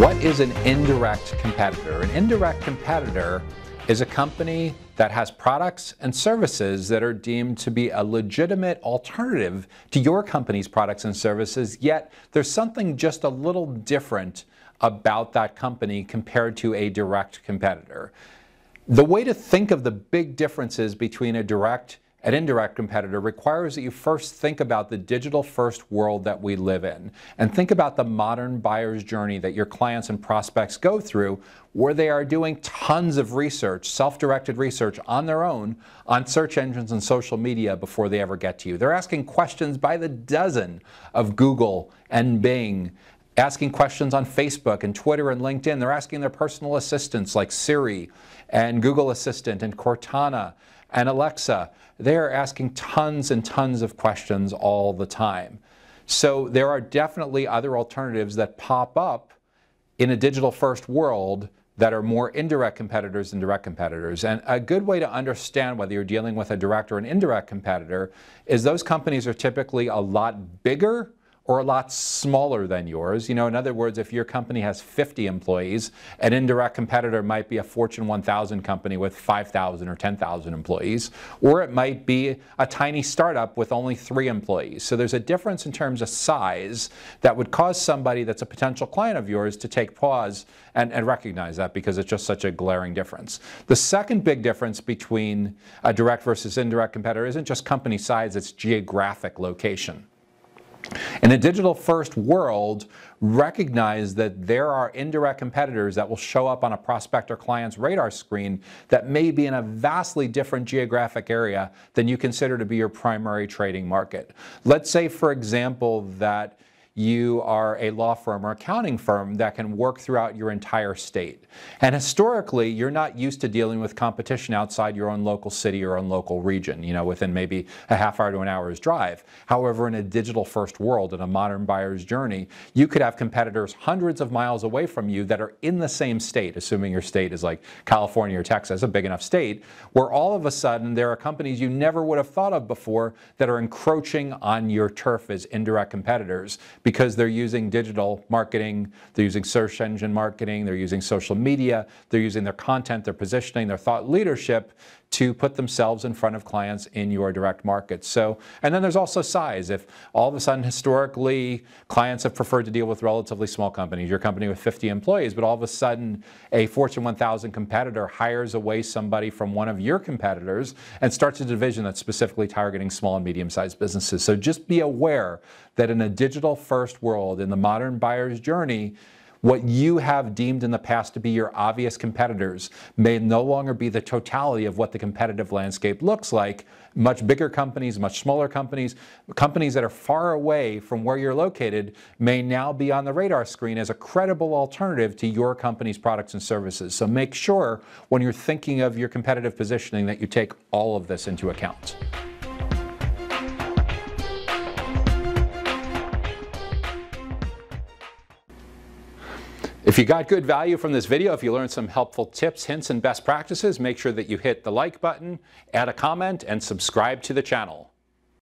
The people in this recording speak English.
What is an indirect competitor? An indirect competitor is a company that has products and services that are deemed to be a legitimate alternative to your company's products and services, yet there's something just a little different about that company compared to a direct competitor. The way to think of the big differences between a direct an indirect competitor requires that you first think about the digital first world that we live in and think about the modern buyer's journey that your clients and prospects go through where they are doing tons of research, self-directed research on their own on search engines and social media before they ever get to you. They're asking questions by the dozen of Google and Bing asking questions on Facebook and Twitter and LinkedIn. They're asking their personal assistants like Siri and Google Assistant and Cortana and Alexa. They are asking tons and tons of questions all the time. So there are definitely other alternatives that pop up in a digital first world that are more indirect competitors than direct competitors. And a good way to understand whether you're dealing with a direct or an indirect competitor is those companies are typically a lot bigger or a lot smaller than yours. You know, in other words, if your company has 50 employees, an indirect competitor might be a Fortune 1000 company with 5,000 or 10,000 employees, or it might be a tiny startup with only three employees. So there's a difference in terms of size that would cause somebody that's a potential client of yours to take pause and, and recognize that because it's just such a glaring difference. The second big difference between a direct versus indirect competitor isn't just company size, it's geographic location. In a digital first world, recognize that there are indirect competitors that will show up on a prospect or client's radar screen that may be in a vastly different geographic area than you consider to be your primary trading market. Let's say, for example, that you are a law firm or accounting firm that can work throughout your entire state. And historically, you're not used to dealing with competition outside your own local city or own local region, you know, within maybe a half hour to an hour's drive. However, in a digital first world, in a modern buyer's journey, you could have competitors hundreds of miles away from you that are in the same state, assuming your state is like California or Texas, a big enough state, where all of a sudden there are companies you never would have thought of before that are encroaching on your turf as indirect competitors because they're using digital marketing, they're using search engine marketing, they're using social media, they're using their content, their positioning, their thought leadership to put themselves in front of clients in your direct market. So, and then there's also size. If all of a sudden historically clients have preferred to deal with relatively small companies, your company with 50 employees, but all of a sudden a Fortune 1000 competitor hires away somebody from one of your competitors and starts a division that's specifically targeting small and medium sized businesses. So just be aware that in a digital first world, in the modern buyer's journey, what you have deemed in the past to be your obvious competitors may no longer be the totality of what the competitive landscape looks like. Much bigger companies, much smaller companies, companies that are far away from where you're located may now be on the radar screen as a credible alternative to your company's products and services. So make sure when you're thinking of your competitive positioning that you take all of this into account. If you got good value from this video, if you learned some helpful tips, hints, and best practices, make sure that you hit the like button, add a comment, and subscribe to the channel.